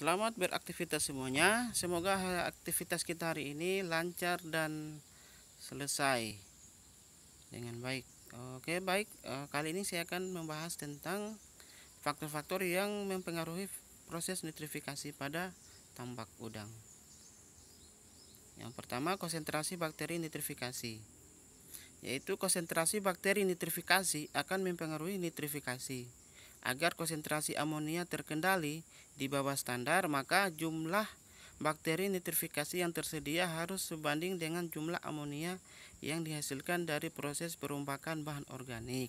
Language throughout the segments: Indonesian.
Selamat beraktivitas semuanya. Semoga aktivitas kita hari ini lancar dan selesai dengan baik. Oke, baik. Eh, kali ini saya akan membahas tentang faktor-faktor yang mempengaruhi proses nitrifikasi pada tambak udang. Yang pertama, konsentrasi bakteri nitrifikasi. Yaitu konsentrasi bakteri nitrifikasi akan mempengaruhi nitrifikasi Agar konsentrasi amonia terkendali di bawah standar, maka jumlah bakteri nitrifikasi yang tersedia harus sebanding dengan jumlah amonia yang dihasilkan dari proses perumpakan bahan organik.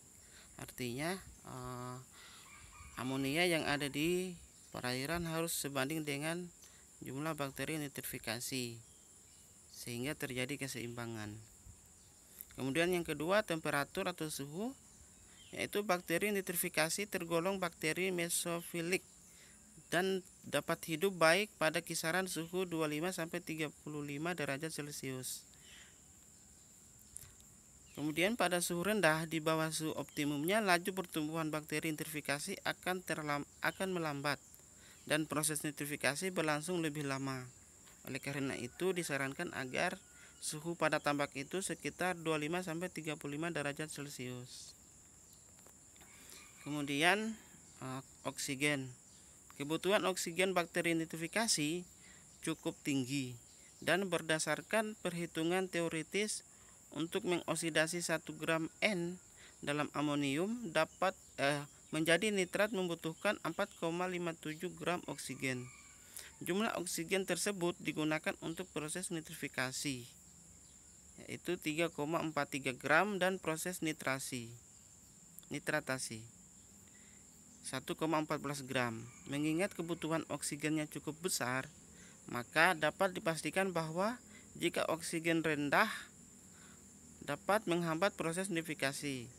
Artinya, eh, amonia yang ada di perairan harus sebanding dengan jumlah bakteri nitrifikasi sehingga terjadi keseimbangan. Kemudian yang kedua temperatur atau suhu yaitu bakteri nitrifikasi tergolong bakteri mesofilik dan dapat hidup baik pada kisaran suhu 25 sampai 35 derajat Celcius. Kemudian pada suhu rendah di bawah suhu optimumnya laju pertumbuhan bakteri nitrifikasi akan terlam, akan melambat dan proses nitrifikasi berlangsung lebih lama. Oleh karena itu disarankan agar suhu pada tambak itu sekitar 25 sampai 35 derajat Celcius kemudian eh, oksigen kebutuhan oksigen bakteri nitrifikasi cukup tinggi dan berdasarkan perhitungan teoritis untuk mengoksidasi 1 gram N dalam amonium dapat eh, menjadi nitrat membutuhkan 4,57 gram oksigen. Jumlah oksigen tersebut digunakan untuk proses nitrifikasi yaitu 3,43 gram dan proses nitrasi nitratasi. 1,14 gram. Mengingat kebutuhan oksigennya cukup besar, maka dapat dipastikan bahwa jika oksigen rendah dapat menghambat proses nidifikasi.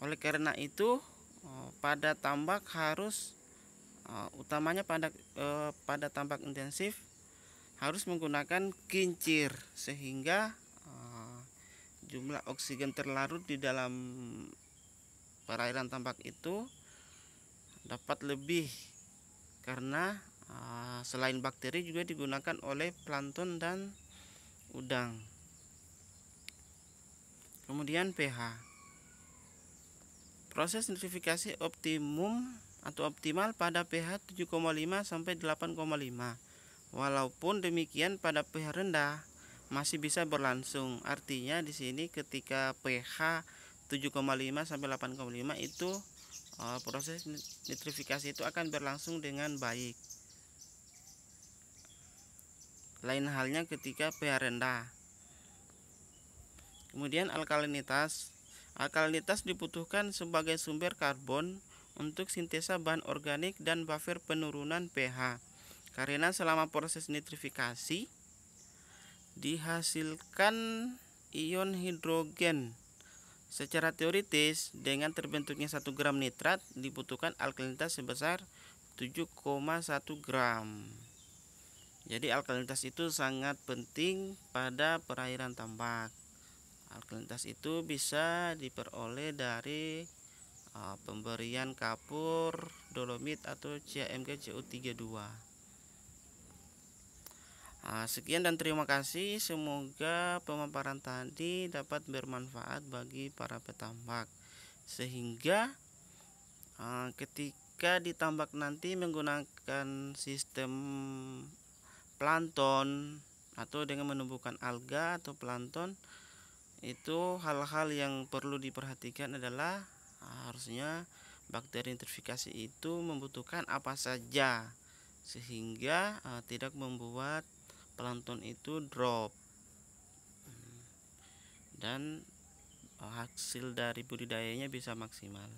Oleh karena itu, eh, pada tambak harus eh, utamanya pada eh, pada tambak intensif harus menggunakan kincir sehingga jumlah oksigen terlarut di dalam perairan tambak itu dapat lebih karena ah, selain bakteri juga digunakan oleh plankton dan udang kemudian pH proses nitrifikasi optimum atau optimal pada pH 7,5 sampai 8,5 walaupun demikian pada pH rendah masih bisa berlangsung. Artinya di sini ketika pH 7,5 sampai 8,5 itu Eh, proses nitrifikasi itu akan berlangsung dengan baik lain halnya ketika pH rendah kemudian alkalinitas alkalinitas dibutuhkan sebagai sumber karbon untuk sintesa bahan organik dan buffer penurunan pH karena selama proses nitrifikasi dihasilkan ion hidrogen Secara teoritis, dengan terbentuknya 1 gram nitrat dibutuhkan alkalinitas sebesar 7,1 gram. Jadi alkalinitas itu sangat penting pada perairan tambak. Alkalinitas itu bisa diperoleh dari eh, pemberian kapur dolomit atau CMG CO32. Ah, sekian dan terima kasih. Semoga pemaparan tadi dapat bermanfaat bagi para petambak, sehingga ah, ketika ditambak nanti menggunakan sistem planton atau dengan menumbuhkan alga atau planton itu hal-hal yang perlu diperhatikan adalah ah, harusnya bakteri intrifikasi itu membutuhkan apa saja sehingga uh, tidak membuat pelantun itu drop hmm. dan eh, hasil dari budidayanya bisa maksimal